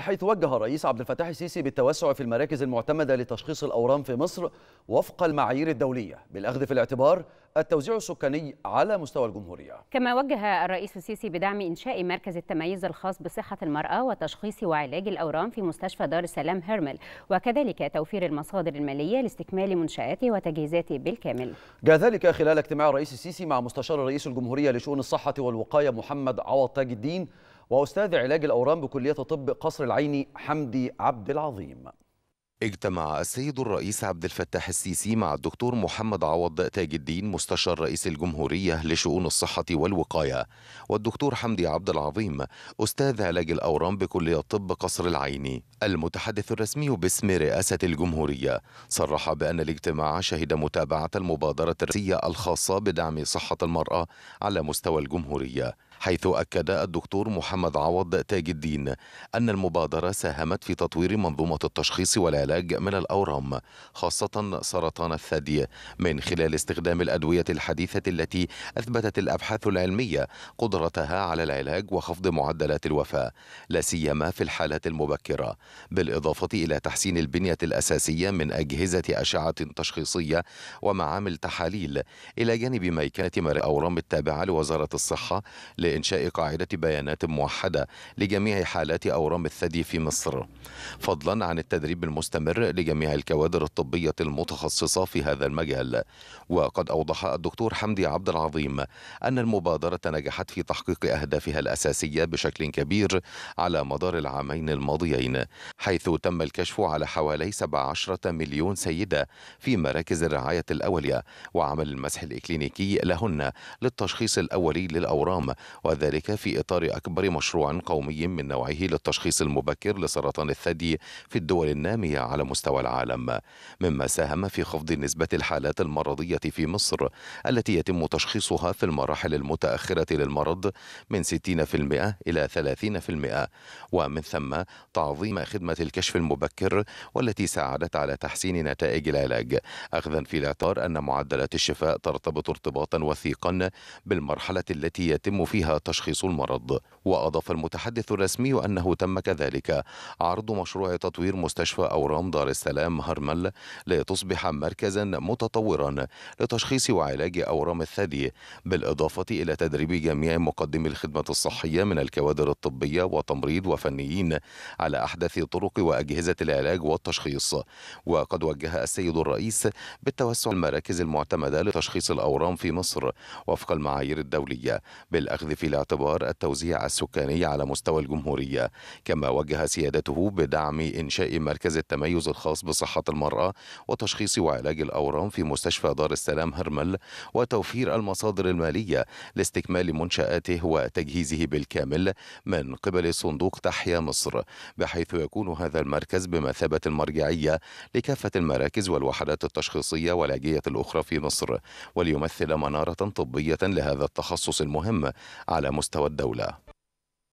حيث وجه الرئيس عبد الفتاح السيسي بالتوسع في المراكز المعتمده لتشخيص الاورام في مصر وفق المعايير الدوليه بالاخذ في الاعتبار التوزيع السكاني على مستوى الجمهوريه. كما وجه الرئيس السيسي بدعم انشاء مركز التميز الخاص بصحه المراه وتشخيص وعلاج الاورام في مستشفى دار السلام هرمل وكذلك توفير المصادر الماليه لاستكمال منشاته وتجهيزاته بالكامل. جاء ذلك خلال اجتماع الرئيس السيسي مع مستشار رئيس الجمهوريه لشؤون الصحه والوقايه محمد عوض تاج الدين واستاذ علاج الاورام بكليه طب قصر العيني حمدي عبد العظيم اجتمع السيد الرئيس عبد الفتاح السيسي مع الدكتور محمد عوض تاج الدين مستشار رئيس الجمهورية لشؤون الصحة والوقاية والدكتور حمدي عبد العظيم أستاذ علاج الأورام بكلية طب قصر العيني المتحدث الرسمي باسم رئاسة الجمهورية صرح بأن الاجتماع شهد متابعة المبادرة الرئيسيه الخاصة بدعم صحة المرأة على مستوى الجمهورية حيث أكد الدكتور محمد عوض تاج الدين أن المبادرة ساهمت في تطوير منظومة التشخيص والعلاج من الأورام خاصة سرطان الثدي من خلال استخدام الأدوية الحديثة التي أثبتت الأبحاث العلمية قدرتها على العلاج وخفض معدلات الوفاة لا سيما في الحالات المبكرة بالإضافة إلى تحسين البنية الأساسية من أجهزة أشعة تشخيصية ومعامل تحاليل إلى جانب ميكانة مرأة أورام التابعة لوزارة الصحة ل لإنشاء قاعدة بيانات موحدة لجميع حالات أورام الثدي في مصر فضلا عن التدريب المستمر لجميع الكوادر الطبية المتخصصة في هذا المجال وقد أوضح الدكتور حمدي عبد العظيم أن المبادرة نجحت في تحقيق أهدافها الأساسية بشكل كبير على مدار العامين الماضيين حيث تم الكشف على حوالي 17 مليون سيدة في مراكز الرعاية الأولية وعمل المسح الإكلينيكي لهن للتشخيص الأولي للأورام وذلك في إطار أكبر مشروع قومي من نوعه للتشخيص المبكر لسرطان الثدي في الدول النامية على مستوى العالم مما ساهم في خفض نسبة الحالات المرضية في مصر التي يتم تشخيصها في المراحل المتأخرة للمرض من 60% إلى 30% ومن ثم تعظيم خدمة الكشف المبكر والتي ساعدت على تحسين نتائج العلاج أخذا في الاعتبار أن معدلات الشفاء ترتبط ارتباطا وثيقا بالمرحلة التي يتم فيها تشخيص المرض وأضاف المتحدث الرسمي أنه تم كذلك عرض مشروع تطوير مستشفى أورام دار السلام هرمل لتصبح مركزا متطورا لتشخيص وعلاج أورام الثدي بالإضافة إلى تدريب جميع مقدمي الخدمة الصحية من الكوادر الطبية وتمريض وفنيين على أحدث طرق وأجهزة العلاج والتشخيص وقد وجه السيد الرئيس بالتوسع المراكز المعتمدة لتشخيص الأورام في مصر وفق المعايير الدولية بالأخذ في الاعتبار التوزيع السكاني على مستوى الجمهورية كما وجه سيادته بدعم إنشاء مركز التميز الخاص بصحة المرأة وتشخيص وعلاج الأورام في مستشفى دار السلام هرمل وتوفير المصادر المالية لاستكمال منشآته وتجهيزه بالكامل من قبل صندوق تحيا مصر بحيث يكون هذا المركز بمثابة المرجعية لكافة المراكز والوحدات التشخيصية والعلاجية الأخرى في مصر وليمثل منارة طبية لهذا التخصص المهم على مستوى الدولة